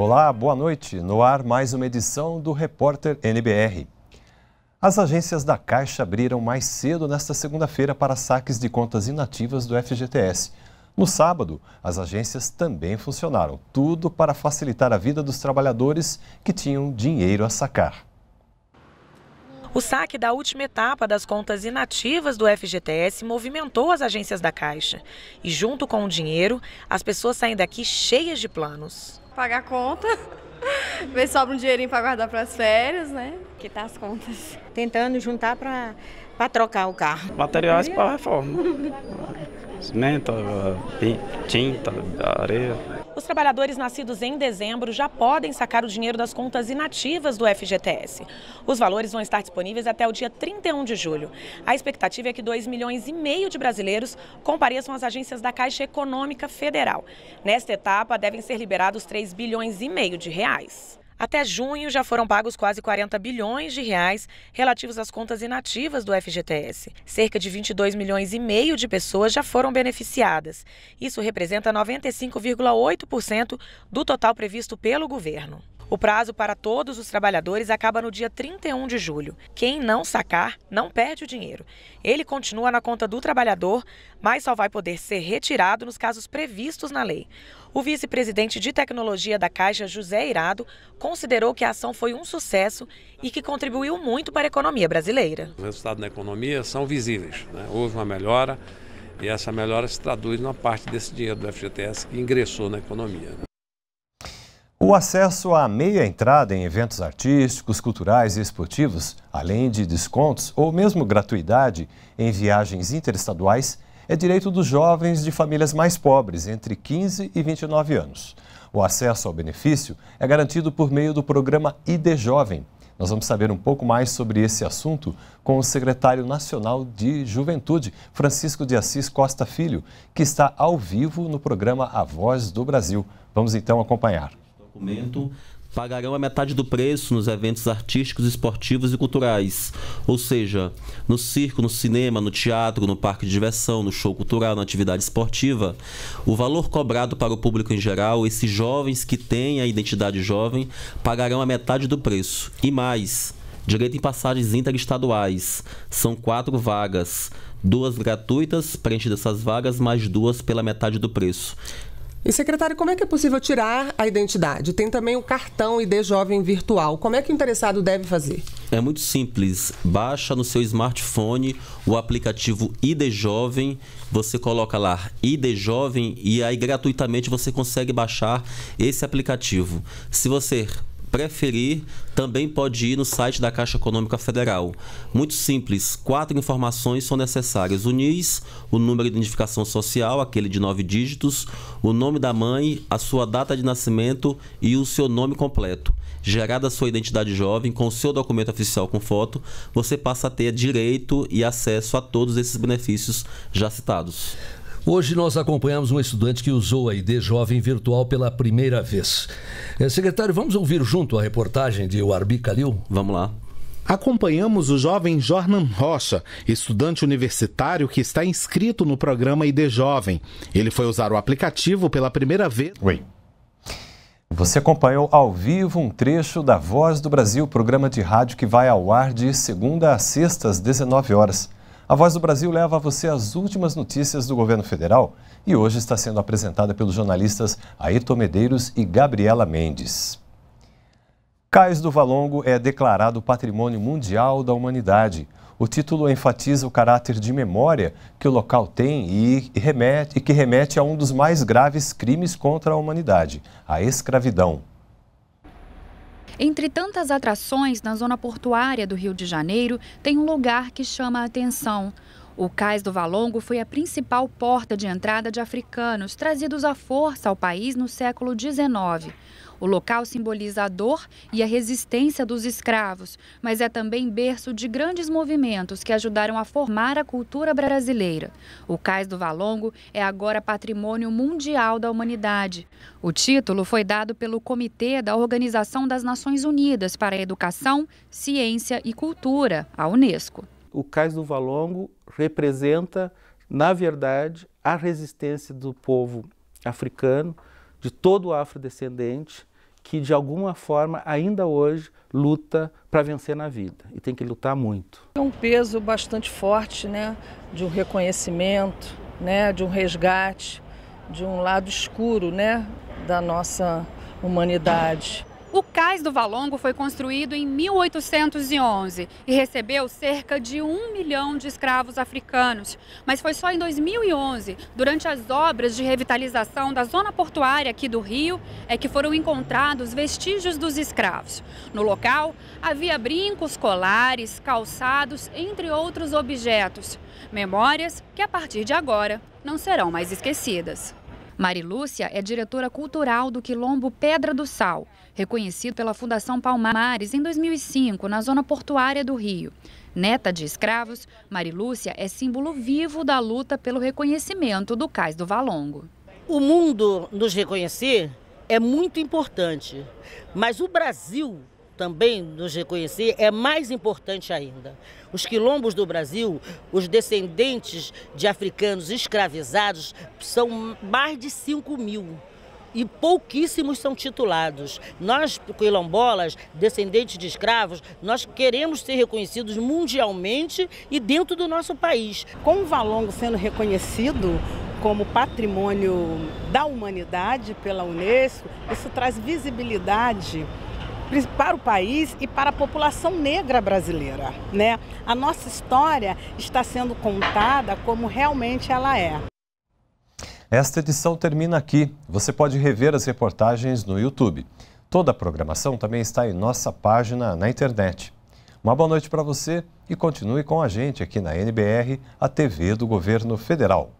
Olá, boa noite. No ar, mais uma edição do Repórter NBR. As agências da Caixa abriram mais cedo nesta segunda-feira para saques de contas inativas do FGTS. No sábado, as agências também funcionaram, tudo para facilitar a vida dos trabalhadores que tinham dinheiro a sacar. O saque da última etapa das contas inativas do FGTS movimentou as agências da Caixa. E junto com o dinheiro, as pessoas saem daqui cheias de planos. Pagar conta, ver se sobra um dinheirinho para guardar para as férias, né? Quitar tá as contas. Tentando juntar para para trocar o carro. Materiais é para reforma. Cimento, tinta, areia os trabalhadores nascidos em dezembro já podem sacar o dinheiro das contas inativas do FGTS. Os valores vão estar disponíveis até o dia 31 de julho. A expectativa é que 2 milhões e meio de brasileiros compareçam às agências da Caixa Econômica Federal. Nesta etapa, devem ser liberados 3 bilhões e meio de reais. Até junho já foram pagos quase 40 bilhões de reais relativos às contas inativas do FGTS. Cerca de 22 milhões e meio de pessoas já foram beneficiadas. Isso representa 95,8% do total previsto pelo governo. O prazo para todos os trabalhadores acaba no dia 31 de julho. Quem não sacar não perde o dinheiro. Ele continua na conta do trabalhador, mas só vai poder ser retirado nos casos previstos na lei. O vice-presidente de tecnologia da Caixa, José Irado, considerou que a ação foi um sucesso e que contribuiu muito para a economia brasileira. Os resultados na economia são visíveis. Né? Houve uma melhora e essa melhora se traduz numa parte desse dinheiro do FGTS que ingressou na economia. Né? O acesso à meia entrada em eventos artísticos, culturais e esportivos, além de descontos ou mesmo gratuidade em viagens interestaduais, é direito dos jovens de famílias mais pobres, entre 15 e 29 anos. O acesso ao benefício é garantido por meio do programa ID Jovem. Nós vamos saber um pouco mais sobre esse assunto com o secretário nacional de Juventude, Francisco de Assis Costa Filho, que está ao vivo no programa A Voz do Brasil. Vamos então acompanhar documento pagarão a metade do preço nos eventos artísticos, esportivos e culturais. Ou seja, no circo, no cinema, no teatro, no parque de diversão, no show cultural, na atividade esportiva, o valor cobrado para o público em geral, esses jovens que têm a identidade jovem, pagarão a metade do preço. E mais, direito em passagens interestaduais. São quatro vagas duas gratuitas, preenchidas essas vagas, mais duas pela metade do preço. E secretário, como é que é possível tirar a identidade? Tem também o cartão ID Jovem Virtual. Como é que o interessado deve fazer? É muito simples. Baixa no seu smartphone o aplicativo ID Jovem. Você coloca lá ID Jovem e aí gratuitamente você consegue baixar esse aplicativo. Se você preferir, também pode ir no site da Caixa Econômica Federal. Muito simples, quatro informações são necessárias: o NIS, o número de identificação social, aquele de nove dígitos, o nome da mãe, a sua data de nascimento e o seu nome completo. Gerada a sua identidade jovem, com o seu documento oficial com foto, você passa a ter direito e acesso a todos esses benefícios já citados. Hoje nós acompanhamos um estudante que usou a ID Jovem Virtual pela primeira vez. Eh, secretário, vamos ouvir junto a reportagem de Warbi Kalil? Vamos lá. Acompanhamos o jovem Jornan Rocha, estudante universitário que está inscrito no programa ID Jovem. Ele foi usar o aplicativo pela primeira vez. Oi. Você acompanhou ao vivo um trecho da Voz do Brasil, programa de rádio que vai ao ar de segunda a sexta às 19 horas. A Voz do Brasil leva a você as últimas notícias do governo federal e hoje está sendo apresentada pelos jornalistas Aeto Medeiros e Gabriela Mendes. Cais do Valongo é declarado Patrimônio Mundial da Humanidade. O título enfatiza o caráter de memória que o local tem e, remete, e que remete a um dos mais graves crimes contra a humanidade, a escravidão. Entre tantas atrações na zona portuária do Rio de Janeiro, tem um lugar que chama a atenção: o cais do Valongo foi a principal porta de entrada de africanos trazidos à força ao país no século XIX. O local simboliza a dor e a resistência dos escravos, mas é também berço de grandes movimentos que ajudaram a formar a cultura brasileira. O Cais do Valongo é agora patrimônio mundial da humanidade. O título foi dado pelo Comitê da Organização das Nações Unidas para a Educação, Ciência e Cultura, a Unesco. O cais do Valongo representa, na verdade, a resistência do povo africano, de todo o afrodescendente, que de alguma forma ainda hoje luta para vencer na vida e tem que lutar muito. É um peso bastante forte, né, de um reconhecimento, né, de um resgate, de um lado escuro, né, da nossa humanidade. O cais do Valongo foi construído em 1811 e recebeu cerca de um milhão de escravos africanos. Mas foi só em 2011, durante as obras de revitalização da zona portuária aqui do Rio, é que foram encontrados vestígios dos escravos. No local, havia brincos, colares, calçados, entre outros objetos. Memórias que, a partir de agora, não serão mais esquecidas. Mari Lúcia é diretora cultural do Quilombo Pedra do Sal, reconhecido pela Fundação Palmares em 2005, na zona portuária do Rio. Neta de escravos, Mari Lúcia é símbolo vivo da luta pelo reconhecimento do Cais do Valongo. O mundo nos reconhecer é muito importante, mas o Brasil também nos reconhecer é mais importante ainda. Os quilombos do Brasil, os descendentes de africanos escravizados, são mais de 5 mil e pouquíssimos são titulados. Nós, quilombolas, descendentes de escravos, nós queremos ser reconhecidos mundialmente e dentro do nosso país. Com o Valongo sendo reconhecido como patrimônio da humanidade pela Unesco, isso traz visibilidade para o país e para a população negra brasileira. Né? A nossa história está sendo contada como realmente ela é. Esta edição termina aqui. Você pode rever as reportagens no YouTube. Toda a programação também está em nossa página na internet. Uma boa noite para você e continue com a gente aqui na NBR, a TV do Governo Federal.